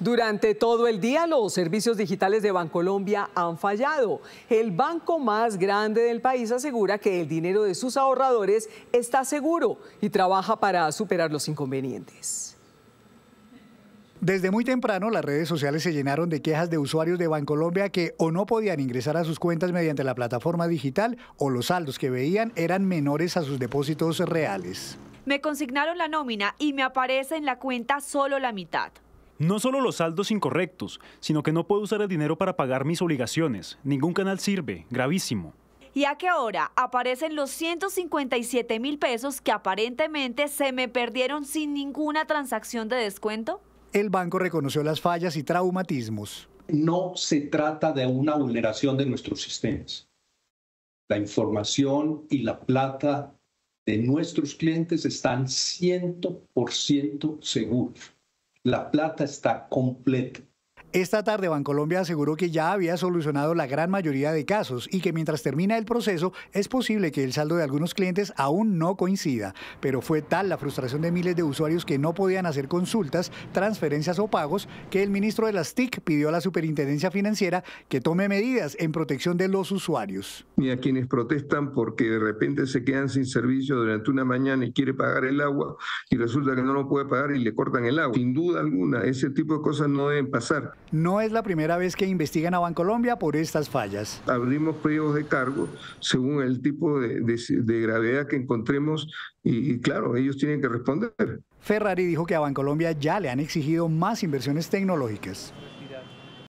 Durante todo el día los servicios digitales de Bancolombia han fallado. El banco más grande del país asegura que el dinero de sus ahorradores está seguro y trabaja para superar los inconvenientes. Desde muy temprano las redes sociales se llenaron de quejas de usuarios de Bancolombia que o no podían ingresar a sus cuentas mediante la plataforma digital o los saldos que veían eran menores a sus depósitos reales. Me consignaron la nómina y me aparece en la cuenta solo la mitad. No solo los saldos incorrectos, sino que no puedo usar el dinero para pagar mis obligaciones. Ningún canal sirve, gravísimo ¿Y a qué hora aparecen los 157 mil pesos que aparentemente se me perdieron sin ninguna transacción de descuento? El banco reconoció las fallas y traumatismos. No se trata de una vulneración de nuestros sistemas. La información y la plata de nuestros clientes están 100% seguros. La plata está completa. Esta tarde Bancolombia aseguró que ya había solucionado la gran mayoría de casos y que mientras termina el proceso es posible que el saldo de algunos clientes aún no coincida. Pero fue tal la frustración de miles de usuarios que no podían hacer consultas, transferencias o pagos que el ministro de las TIC pidió a la Superintendencia Financiera que tome medidas en protección de los usuarios ni a quienes protestan porque de repente se quedan sin servicio durante una mañana y quiere pagar el agua y resulta que no lo puede pagar y le cortan el agua. Sin duda alguna, ese tipo de cosas no deben pasar. No es la primera vez que investigan a Bancolombia por estas fallas. Abrimos pedidos de cargo según el tipo de, gravedad que encontremos y, y claro, ellos tienen que responder. Ferrari dijo que a Bancolombia ya le han exigido más inversiones tecnológicas.